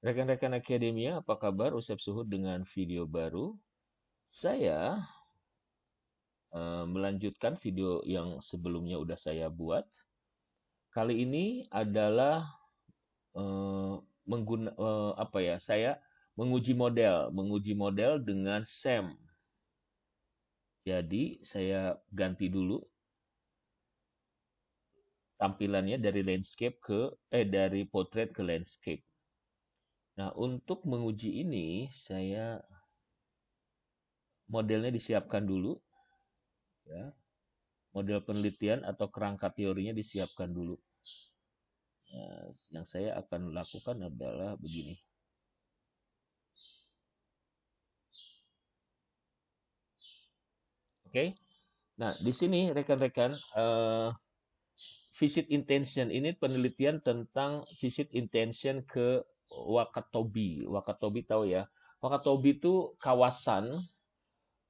Rekan-rekan akademia, apa kabar? Usep Suhud dengan video baru. Saya uh, melanjutkan video yang sebelumnya udah saya buat. Kali ini adalah uh, mengguna uh, apa ya? Saya menguji model, menguji model dengan SEM. Jadi saya ganti dulu tampilannya dari landscape ke eh dari portrait ke landscape. Nah, untuk menguji ini saya modelnya disiapkan dulu ya. Model penelitian atau kerangka teorinya disiapkan dulu. Nah, yang saya akan lakukan adalah begini. Oke. Okay? Nah, di sini rekan-rekan uh, visit intention ini penelitian tentang visit intention ke Wakatobi. Wakatobi tahu ya. Wakatobi itu kawasan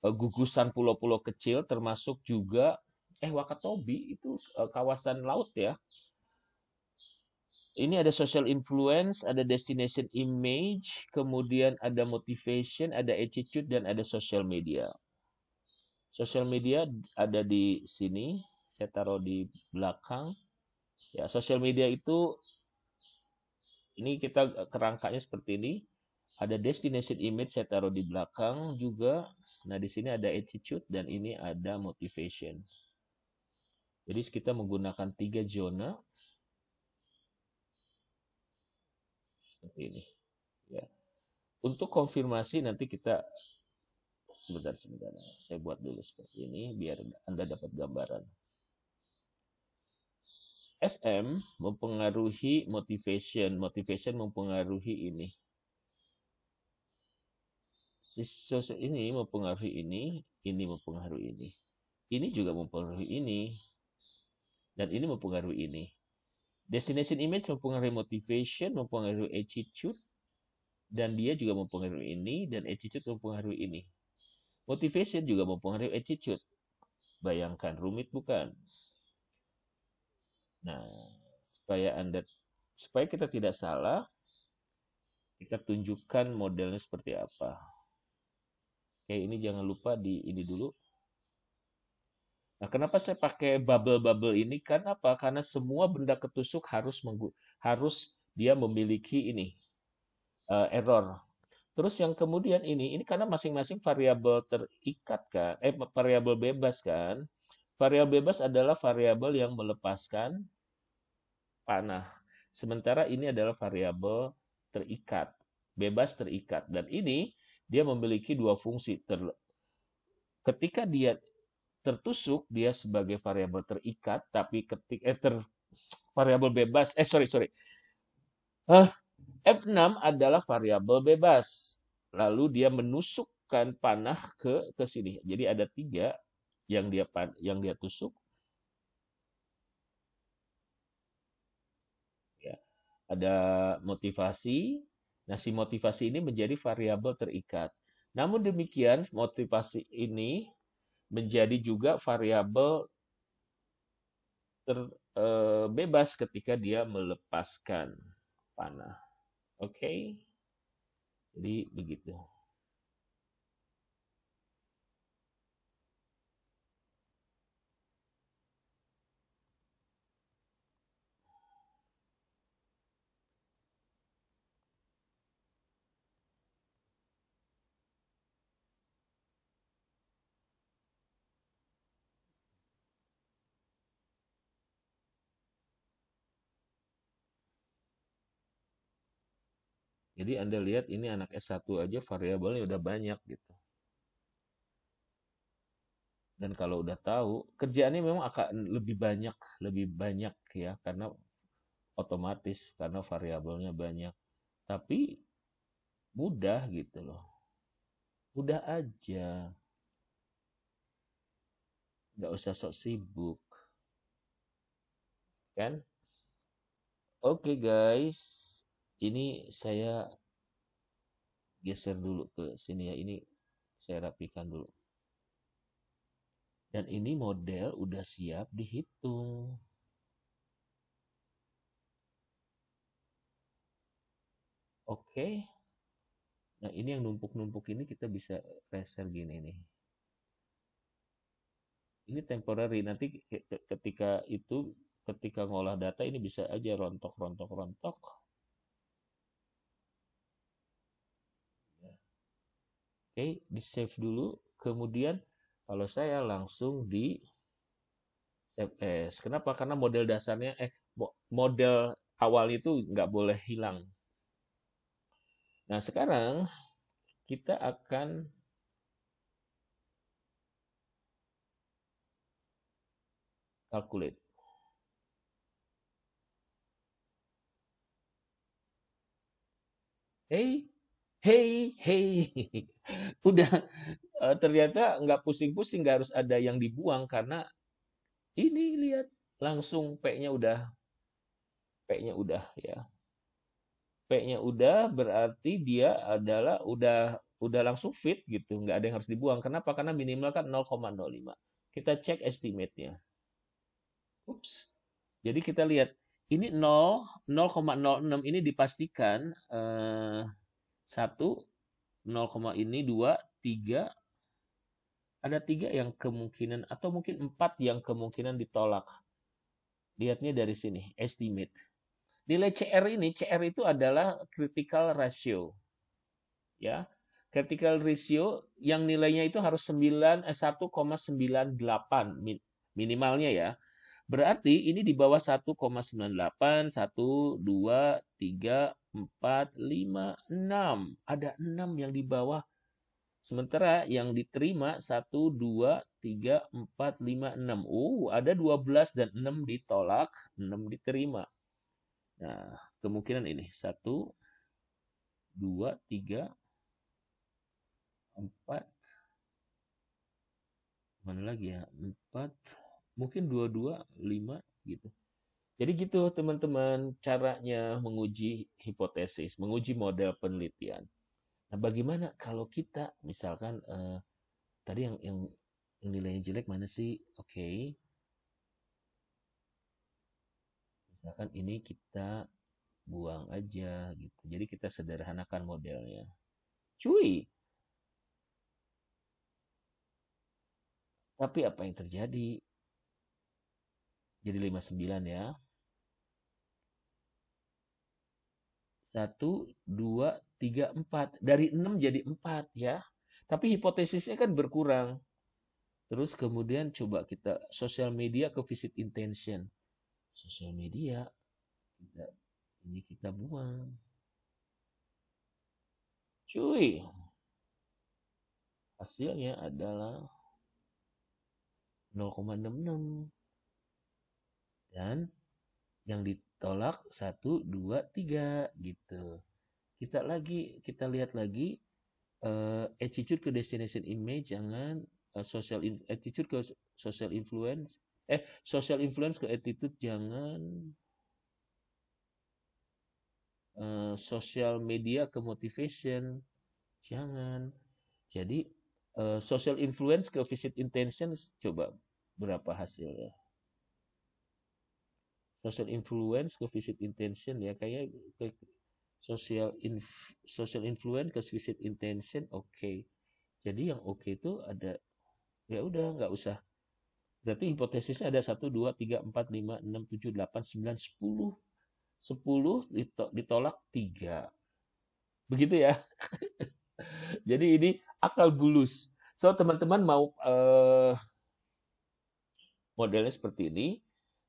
eh, gugusan pulau-pulau kecil termasuk juga eh Wakatobi itu eh, kawasan laut ya. Ini ada social influence, ada destination image, kemudian ada motivation, ada attitude dan ada social media. Social media ada di sini, saya taruh di belakang. Ya, social media itu ini kita eh, kerangkanya seperti ini. Ada destination image saya taruh di belakang juga. Nah, di sini ada attitude dan ini ada motivation. Jadi kita menggunakan tiga zona seperti ini. Ya. Untuk konfirmasi nanti kita sebentar sebentar saya buat dulu seperti ini biar Anda dapat gambaran. SM mempengaruhi motivation, motivation mempengaruhi ini. Sosok ini mempengaruhi ini, ini mempengaruhi ini. Ini juga mempengaruhi ini. Dan ini mempengaruhi ini. Destination image mempengaruhi motivation, mempengaruhi attitude, dan dia juga mempengaruhi ini dan attitude mempengaruhi ini. Motivation juga mempengaruhi attitude. Bayangkan rumit bukan? Nah, supaya Anda supaya kita tidak salah, kita tunjukkan modelnya seperti apa. Oke, ini jangan lupa di ini dulu. Nah, kenapa saya pakai bubble-bubble ini? Karena apa? Karena semua benda ketusuk harus menggu harus dia memiliki ini uh, error. Terus yang kemudian ini, ini karena masing-masing variabel terikat kan, eh variabel bebas kan. Variabel bebas adalah variabel yang melepaskan panah. Sementara ini adalah variabel terikat, bebas terikat. Dan ini dia memiliki dua fungsi. Ter, ketika dia tertusuk, dia sebagai variabel terikat, tapi ketika eh, ter, variabel bebas, eh sorry, sorry. Huh, eh, F6 adalah variabel bebas. Lalu dia menusukkan panah ke ke sini. Jadi ada tiga yang dia yang dia tusuk ya ada motivasi nah si motivasi ini menjadi variabel terikat namun demikian motivasi ini menjadi juga variabel terbebas eh, ketika dia melepaskan panah oke okay? jadi begitu Jadi Anda lihat ini anak S1 aja variabelnya udah banyak gitu. Dan kalau udah tahu, kerjaannya memang akan lebih banyak, lebih banyak ya karena otomatis karena variabelnya banyak. Tapi mudah gitu loh. Mudah aja. Gak usah sok sibuk. Kan? Oke okay, guys ini saya geser dulu ke sini ya ini saya rapikan dulu dan ini model udah siap dihitung oke nah ini yang numpuk-numpuk ini kita bisa reser gini nih ini temporary nanti ketika itu ketika ngolah data ini bisa aja rontok rontok rontok okay, di save dulu kemudian kalau saya langsung di save as kenapa karena model dasarnya eh model awal itu nggak boleh hilang nah sekarang kita akan calculate Hey, hey, hey. udah eh, ternyata nggak pusing-pusing nggak harus ada yang dibuang karena ini lihat langsung p-nya udah p-nya udah ya p-nya udah berarti dia adalah udah udah langsung fit gitu nggak ada yang harus dibuang kenapa karena minimal kan 0,05 kita cek estimate-nya ups jadi kita lihat ini 0 0,06 ini dipastikan eh, satu 0, ini 2, 3. Ada 3 yang kemungkinan atau mungkin 4 yang kemungkinan ditolak. Lihatnya dari sini, estimate. Nilai CR ini, CR itu adalah critical ratio. Ya, critical ratio yang nilainya itu harus 9 eh, 1,98 minimalnya ya Berarti ini di bawah 1,98, 1, 2, 3, 4, 5, 6. Ada 6 yang di bawah. Sementara yang diterima 1, 2, 3, 4, 5, 6. oh ada 12 dan 6 ditolak, 6 diterima. Nah, kemungkinan ini 1, 2, 3, 4, mana lagi ya? 4, mungkin dua dua lima gitu jadi gitu teman-teman caranya menguji hipotesis menguji model penelitian nah bagaimana kalau kita misalkan eh, tadi yang yang nilainya jelek mana sih oke okay. misalkan ini kita buang aja gitu jadi kita sederhanakan modelnya cuy tapi apa yang terjadi jadi 59 ya. 1, 2, 3, 4. Dari 6 jadi 4 ya. Tapi hipotesisnya kan berkurang. Terus kemudian coba kita social media ke visit intention. Social media kita ini kita buang. Cuy. Hasilnya adalah 0,66 yang ditolak satu dua tiga gitu. Kita lagi kita lihat lagi uh, attitude ke destination image jangan uh, social attitude ke social influence eh social influence ke attitude jangan uh, social media ke motivation jangan jadi uh, social influence ke visit intention coba berapa hasilnya social influence ke visit intention ya kayak ke, social inf, social influence visit intention oke okay. jadi yang oke okay itu ada ya udah nggak usah berarti hipotesisnya ada satu, dua, tiga, empat, lima, enam, tujuh, delapan, sembilan, sepuluh, sepuluh ditolak tiga. begitu ya jadi ini akal bulus so teman-teman mau uh, modelnya seperti ini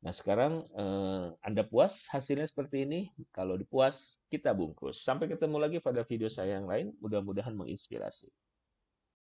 Nah sekarang eh, Anda puas hasilnya seperti ini? Kalau dipuas, kita bungkus. Sampai ketemu lagi pada video saya yang lain. Mudah-mudahan menginspirasi.